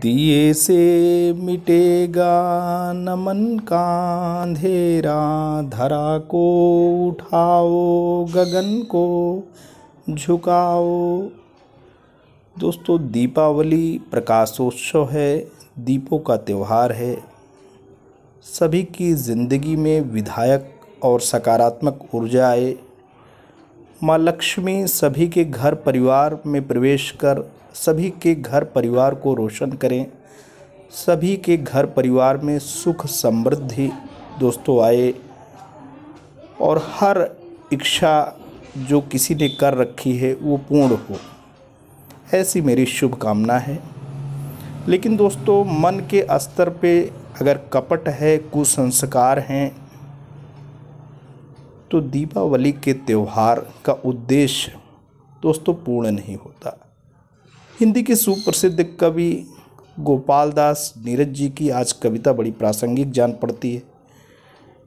दिए से मिटेगा नमन का अंधेरा धरा को उठाओ गगन को झुकाओ दोस्तों दीपावली प्रकाशोत्सव है दीपों का त्यौहार है सभी की ज़िंदगी में विधायक और सकारात्मक ऊर्जा आए माँ लक्ष्मी सभी के घर परिवार में प्रवेश कर सभी के घर परिवार को रोशन करें सभी के घर परिवार में सुख समृद्धि दोस्तों आए और हर इच्छा जो किसी ने कर रखी है वो पूर्ण हो ऐसी मेरी शुभकामना है लेकिन दोस्तों मन के स्तर पे अगर कपट है कुसंस्कार हैं तो दीपावली के त्यौहार का उद्देश्य दोस्तों पूर्ण नहीं होता हिंदी के सुप्रसिद्ध कवि गोपाल दास नीरज जी की आज कविता बड़ी प्रासंगिक जान पड़ती है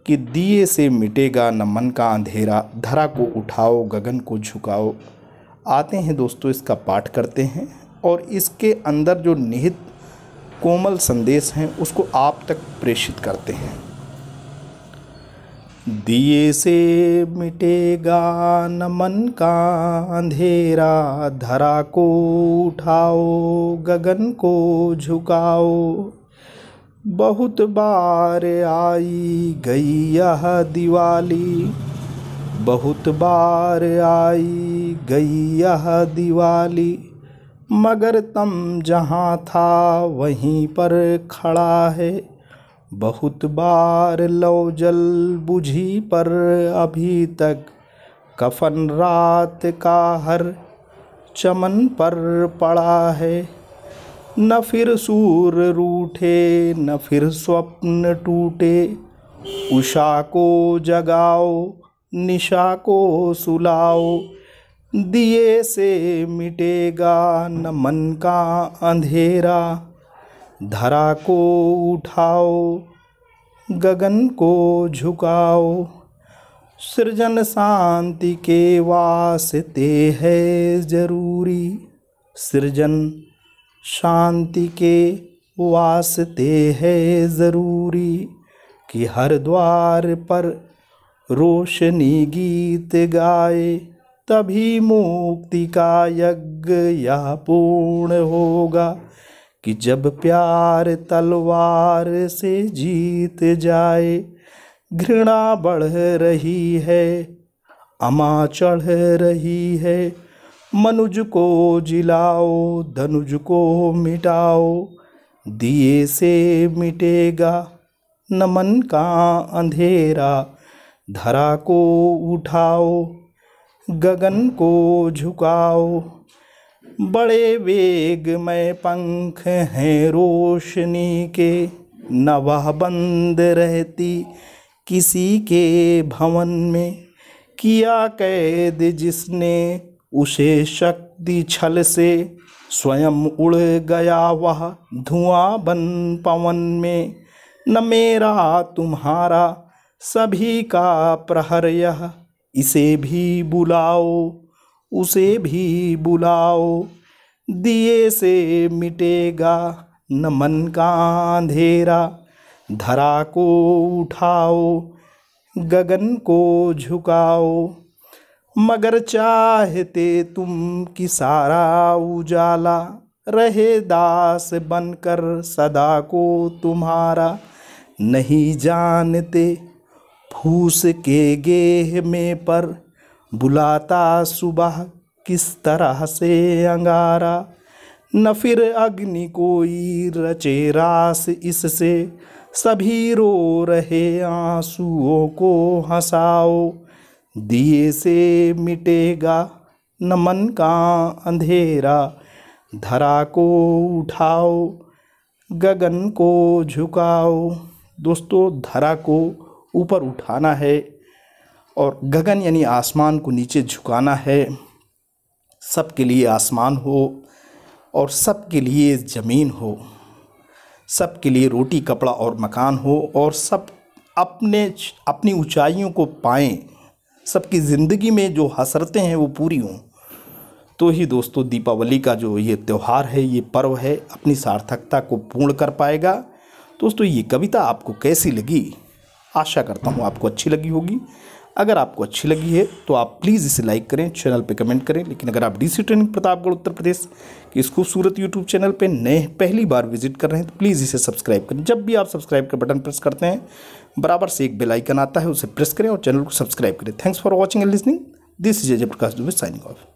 कि दिए से मिटेगा न मन का अंधेरा धरा को उठाओ गगन को झुकाओ आते हैं दोस्तों इसका पाठ करते हैं और इसके अंदर जो निहित कोमल संदेश हैं उसको आप तक प्रेषित करते हैं दिए से मिटेगा न मन का अंधेरा धरा को उठाओ गगन को झुकाओ बहुत बार आई गई यह दिवाली बहुत बार आई गई यह दिवाली मगर तम जहाँ था वहीं पर खड़ा है बहुत बार लो जल बुझी पर अभी तक कफन रात का हर चमन पर पड़ा है न फिर सूर रूठे न फिर स्वप्न टूटे उषा को जगाओ निशा को सुलाओ दिए से मिटेगा न मन का अंधेरा धरा को उठाओ गगन को झुकाओ सृजन शांति के वास्ते है जरूरी सृजन शांति के वास्ते है ज़रूरी कि हर द्वार पर रोशनी गीत गाए तभी मुक्ति का यज्ञ यह पूर्ण होगा कि जब प्यार तलवार से जीत जाए घृणा बढ़ रही है अमा चढ़ रही है मनुज को जिलाओ धनुज को मिटाओ दिए से मिटेगा नमन का अंधेरा धरा को उठाओ गगन को झुकाओ बड़े वेग में पंख हैं रोशनी के न वह बंद रहती किसी के भवन में किया कैद जिसने उसे शक्ति छल से स्वयं उड़ गया वह धुआं बन पवन में न मेरा तुम्हारा सभी का प्रहर यह इसे भी बुलाओ उसे भी बुलाओ दिए से मिटेगा न मन का अंधेरा धरा को उठाओ गगन को झुकाओ मगर चाहते तुम कि सारा उजाला रहे दास बनकर सदा को तुम्हारा नहीं जानते फूस के गेह में पर बुलाता सुबह किस तरह से अंगारा न फिर अग्नि कोई रचे रास इससे सभी रो रहे आंसुओं को हंसाओ दिए से मिटेगा न मन का अंधेरा धरा को उठाओ गगन को झुकाओ दोस्तों धरा को ऊपर उठाना है और गगन यानी आसमान को नीचे झुकाना है सब के लिए आसमान हो और सब के लिए ज़मीन हो सब के लिए रोटी कपड़ा और मकान हो और सब अपने अपनी ऊंचाइयों को पाएँ सबकी ज़िंदगी में जो हसरतें हैं वो पूरी हों तो ही दोस्तों दीपावली का जो ये त्यौहार है ये पर्व है अपनी सार्थकता को पूर्ण कर पाएगा दोस्तों ये कविता आपको कैसी लगी आशा करता हूँ आपको अच्छी लगी होगी अगर आपको अच्छी लगी है तो आप प्लीज़ इसे लाइक करें चैनल पे कमेंट करें लेकिन अगर आप डीसी ट्रेनिंग प्रतापगढ़ उत्तर प्रदेश के इस खूबसूरत यूट्यूब चैनल पे नए पहली बार विजिट कर रहे हैं तो प्लीज़ इसे सब्सक्राइब करें जब भी आप सब्सक्राइब का बटन प्रेस करते हैं बराबर से एक बेलाइकन आता है उसे प्रेस करें और चैनल को सब्सक्राइब करें thanks for watching and listening this is Ajay Prakash Dubey signing of